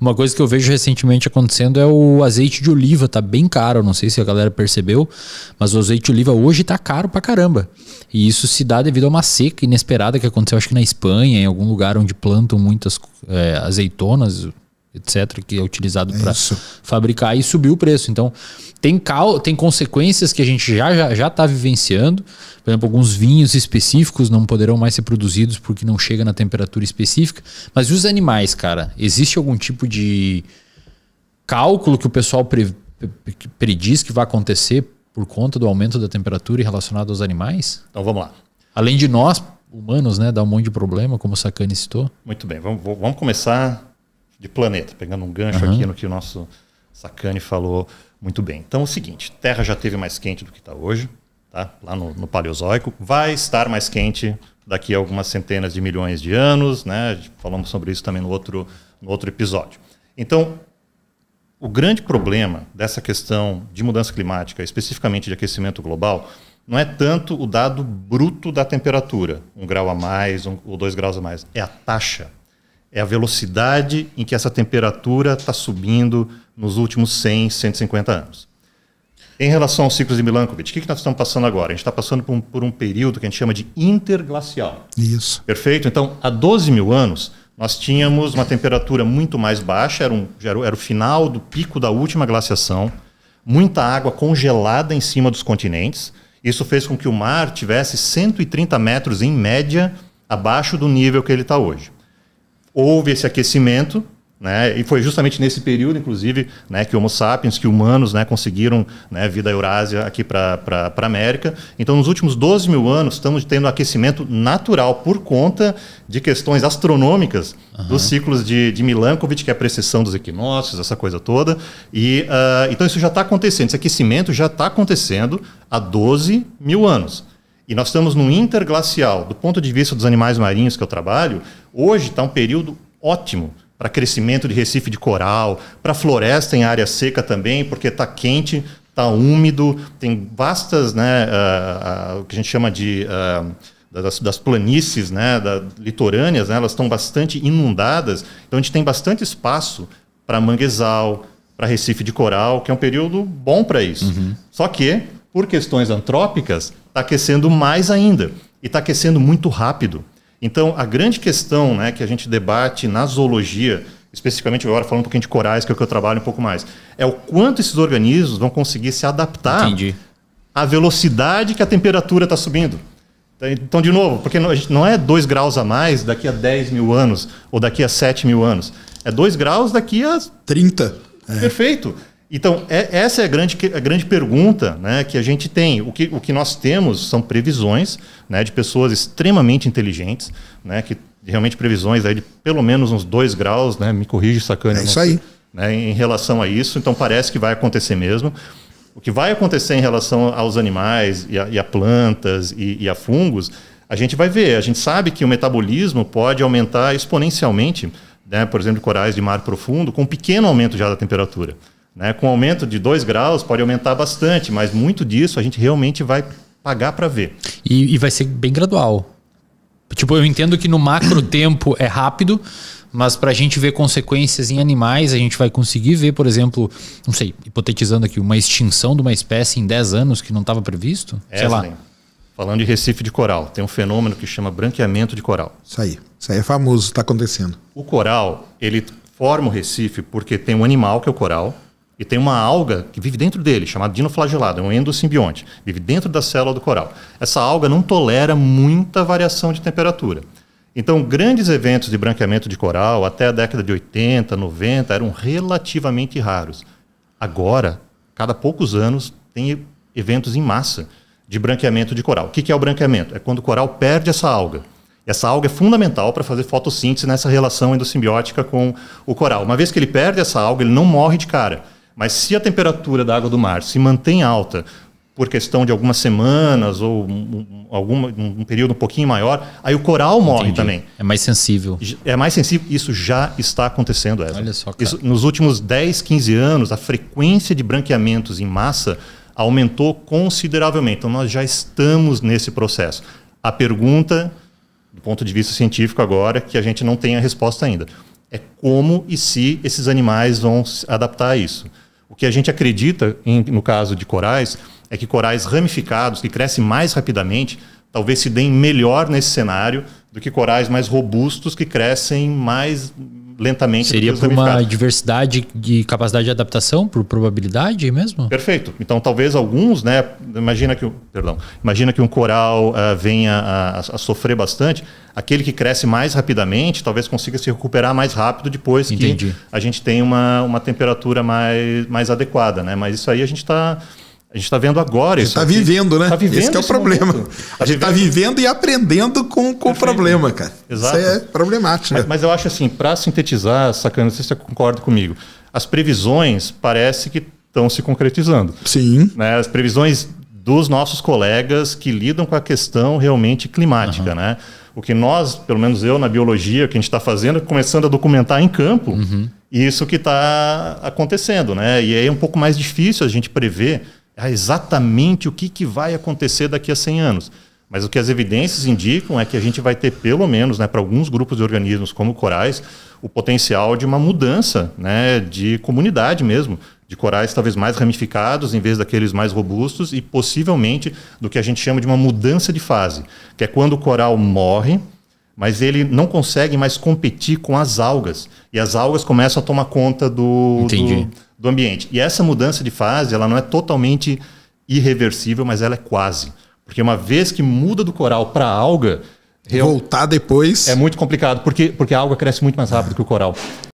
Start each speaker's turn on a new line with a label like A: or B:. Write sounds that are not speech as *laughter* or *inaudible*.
A: Uma coisa que eu vejo recentemente acontecendo é o azeite de oliva, tá bem caro. Não sei se a galera percebeu, mas o azeite de oliva hoje tá caro pra caramba. E isso se dá devido a uma seca inesperada que aconteceu, acho que na Espanha, em algum lugar onde plantam muitas é, azeitonas, etc., que é utilizado é para fabricar e subiu o preço. Então, tem, cal tem consequências que a gente já está já, já tá vivenciando. Por exemplo, alguns vinhos específicos não poderão mais ser produzidos porque não chega na temperatura específica. Mas e os animais, cara? Existe algum tipo de cálculo que o pessoal pre, prediz que vai acontecer por conta do aumento da temperatura relacionado aos animais? Então vamos lá. Além de nós, humanos, né, dá um monte de problema, como o Sacani citou.
B: Muito bem, vamos, vamos começar de planeta, pegando um gancho uhum. aqui no que o nosso Sacani falou muito bem. Então é o seguinte, Terra já teve mais quente do que está hoje, tá? lá no, no, Paleozoico, vai estar mais quente daqui a algumas centenas de milhões de anos, né? falamos sobre isso também no outro, no outro episódio. Então, o grande problema dessa questão de mudança climática, especificamente de aquecimento global, não é tanto o dado bruto da temperatura, um grau a mais um, ou dois graus a mais, é a taxa é a velocidade em que essa temperatura está subindo nos últimos 100, 150 anos. Em relação aos ciclos de Milankovitch, o que, que nós estamos passando agora? A gente está passando por um, por um, período que a gente chama de interglacial. Isso. Perfeito? Então, há 12 mil anos, nós tínhamos uma temperatura muito mais baixa, era, um, era, era o final do pico da última glaciação, muita água congelada em cima dos continentes. Isso fez com que o mar tivesse 130 metros, em média, abaixo do nível que ele está hoje houve esse aquecimento, né? E foi justamente nesse período, inclusive, né, que Homo sapiens, que humanos, né, conseguiram né, vir da Eurásia aqui para a América. Então, nos últimos 12 mil anos, estamos tendo aquecimento natural por conta de questões astronômicas uhum. dos ciclos de, de Milankovitch, que é a precessão dos equinócios, essa coisa toda. E uh, Então, isso já está acontecendo, esse aquecimento já está acontecendo há 12 mil anos. E nós estamos no interglacial. Do ponto de vista dos animais marinhos que eu trabalho, hoje está um período ótimo para crescimento de recife de coral, para floresta em área seca também, porque está quente, está úmido, tem vastas, né, uh, uh, o que a gente chama de uh, das, das, planícies, né, da, litorâneas, né, elas estão bastante inundadas, então a gente tem bastante espaço para manguezal, para recife de coral, que é um período bom para isso. Uhum. Só que por questões antrópicas, está aquecendo mais ainda e está aquecendo muito rápido. Então, a grande questão né, que a gente debate na zoologia, especificamente agora falando um pouquinho de corais, que é o que eu trabalho um pouco mais, é o quanto esses organismos vão conseguir se adaptar Entendi. à velocidade que a temperatura está subindo. Então, de novo, porque não é 2 graus a mais daqui a 10 mil anos ou daqui a 7 mil anos. É 2 graus daqui a. 30. É. Perfeito. Então, é, essa é a grande, a grande pergunta né, que a gente tem. O que, o que nós temos são previsões né, de pessoas extremamente inteligentes, né, que realmente previsões aí de pelo menos uns dois graus, né, me corrige, sacane. É isso aí. Né, em relação a isso, então parece que vai acontecer mesmo. O que vai acontecer em relação aos animais e a, e a plantas e, e a fungos, a gente vai ver. A gente sabe que o metabolismo pode aumentar exponencialmente, né, por exemplo, corais de mar profundo, com um pequeno aumento já da temperatura. Né? Com aumento de 2 graus, pode aumentar bastante, mas
A: muito disso a gente realmente vai pagar para ver. E, e vai ser bem gradual. Tipo, eu entendo que no macro *coughs* tempo é rápido, mas para a gente ver consequências em animais, a gente vai conseguir ver, por exemplo, não sei, hipotetizando aqui, uma extinção de uma espécie em 10 anos que não estava previsto? É, sei lá. Falando de Recife de coral, tem um fenômeno que chama
B: branqueamento de coral. Isso aí, isso aí é famoso, está acontecendo. O coral, ele forma o Recife porque tem um animal que é o coral, e tem uma alga que vive dentro dele, chamada dinoflagelado, é um endossimbionte, vive dentro da célula do coral. Essa alga não tolera muita variação de temperatura. Então, grandes eventos de branqueamento de coral, até a década de 80, 90, eram relativamente raros. Agora, cada poucos anos, tem eventos em massa de branqueamento de coral. O que é o branqueamento? É quando o coral perde essa alga. Essa alga é fundamental para fazer fotossíntese nessa relação endossimbiótica com o coral. Uma vez que ele perde essa alga, ele não morre de cara mas se a temperatura da água do mar se mantém alta por questão de algumas semanas ou um, algum, um período um pouquinho maior, aí o coral morre Entendi. também.
A: É mais sensível.
B: É mais sensível. Isso já está acontecendo, Ezra. Olha só, cara. Isso, nos últimos 10, 15 anos, a frequência de branqueamentos em massa aumentou consideravelmente. Então, nós já estamos nesse processo. A pergunta, do ponto de vista científico agora, é que a gente não tem a resposta ainda, é como e se esses animais vão se adaptar a isso. O que a gente acredita, em, no caso de corais, é que corais ramificados, que crescem mais rapidamente, talvez se deem melhor nesse cenário do que corais mais robustos que crescem mais lentamente. Seria por uma
A: diversidade de capacidade de adaptação, por probabilidade mesmo? Perfeito. Então, talvez
B: alguns, né? Imagina que, perdão, imagina que um coral uh, venha a, a, sofrer bastante. Aquele que cresce mais rapidamente, talvez consiga se recuperar mais rápido depois Entendi. que a gente tem uma, uma temperatura mais, mais adequada, né? Mas isso aí a gente está a gente está vendo agora isso. Está vivendo, né? Tá vivendo Esse é o problema.
A: A tá gente está vivendo e aprendendo com,
B: com o problema, cara. Exato. Isso é problemático. Mas, né? mas eu acho assim, para sintetizar, sacana, não sei se você concorda comigo, as previsões parece que estão se concretizando. Sim. Né? As previsões dos nossos colegas que lidam com a questão realmente climática, uhum. né? O que nós, pelo menos eu na biologia, o que a gente está fazendo é começando a documentar em campo uhum. isso que está acontecendo, né? E aí é um pouco mais difícil a gente prever é exatamente o que, que vai acontecer daqui a 100 anos. Mas o que as evidências indicam é que a gente vai ter, pelo menos, né, para alguns grupos de organismos como corais, o potencial de uma mudança né, de comunidade mesmo, de corais talvez mais ramificados em vez daqueles mais robustos e possivelmente do que a gente chama de uma mudança de fase, que é quando o coral morre, mas ele não consegue mais competir com as algas. E as algas começam a tomar conta do, do, do, ambiente. E essa mudança de fase, ela não é totalmente irreversível, mas ela é quase. Porque uma vez que muda do coral para a alga... Voltar depois... É muito complicado, porque, porque a alga cresce muito mais rápido que o coral.